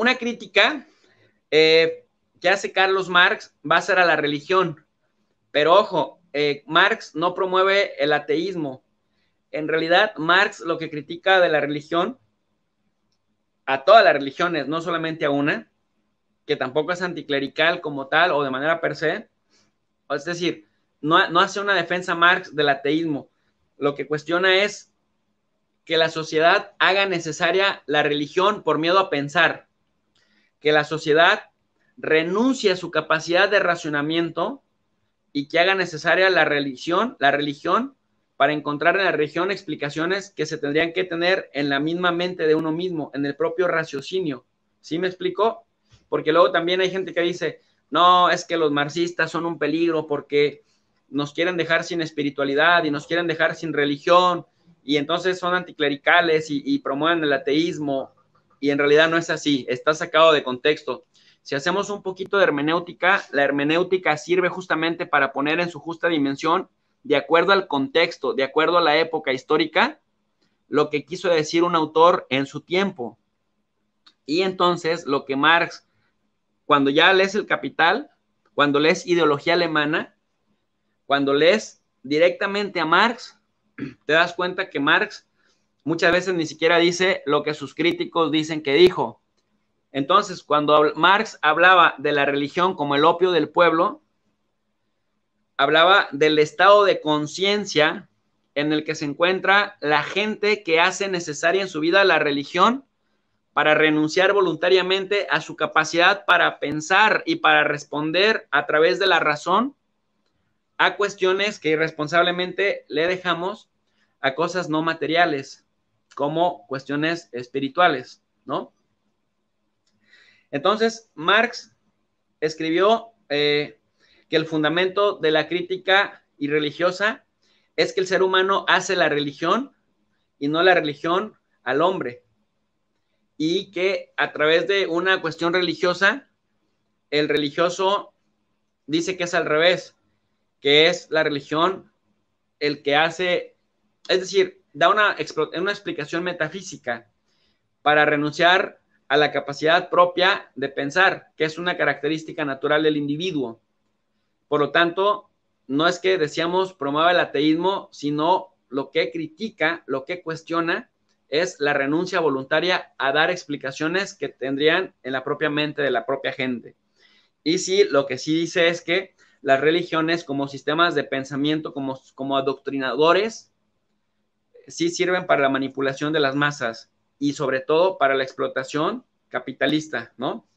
una crítica eh, que hace Carlos Marx va a ser a la religión. Pero ojo, eh, Marx no promueve el ateísmo. En realidad, Marx lo que critica de la religión, a todas las religiones, no solamente a una, que tampoco es anticlerical como tal o de manera per se, es decir, no hace una defensa Marx del ateísmo. Lo que cuestiona es que la sociedad haga necesaria la religión por miedo a pensar que la sociedad renuncie a su capacidad de racionamiento y que haga necesaria la religión, la religión para encontrar en la religión explicaciones que se tendrían que tener en la misma mente de uno mismo, en el propio raciocinio. ¿Sí me explico? Porque luego también hay gente que dice, no, es que los marxistas son un peligro porque nos quieren dejar sin espiritualidad y nos quieren dejar sin religión y entonces son anticlericales y, y promueven el ateísmo y en realidad no es así, está sacado de contexto. Si hacemos un poquito de hermenéutica, la hermenéutica sirve justamente para poner en su justa dimensión, de acuerdo al contexto, de acuerdo a la época histórica, lo que quiso decir un autor en su tiempo. Y entonces lo que Marx, cuando ya lees El Capital, cuando lees Ideología Alemana, cuando lees directamente a Marx, te das cuenta que Marx muchas veces ni siquiera dice lo que sus críticos dicen que dijo. Entonces, cuando Marx hablaba de la religión como el opio del pueblo, hablaba del estado de conciencia en el que se encuentra la gente que hace necesaria en su vida la religión para renunciar voluntariamente a su capacidad para pensar y para responder a través de la razón a cuestiones que irresponsablemente le dejamos a cosas no materiales como cuestiones espirituales, ¿no? Entonces, Marx escribió eh, que el fundamento de la crítica y religiosa es que el ser humano hace la religión y no la religión al hombre. Y que a través de una cuestión religiosa, el religioso dice que es al revés, que es la religión el que hace, es decir, da una, una explicación metafísica para renunciar a la capacidad propia de pensar, que es una característica natural del individuo. Por lo tanto, no es que decíamos promueva el ateísmo, sino lo que critica, lo que cuestiona, es la renuncia voluntaria a dar explicaciones que tendrían en la propia mente de la propia gente. Y sí, lo que sí dice es que las religiones como sistemas de pensamiento, como, como adoctrinadores, sí sirven para la manipulación de las masas y sobre todo para la explotación capitalista, ¿no?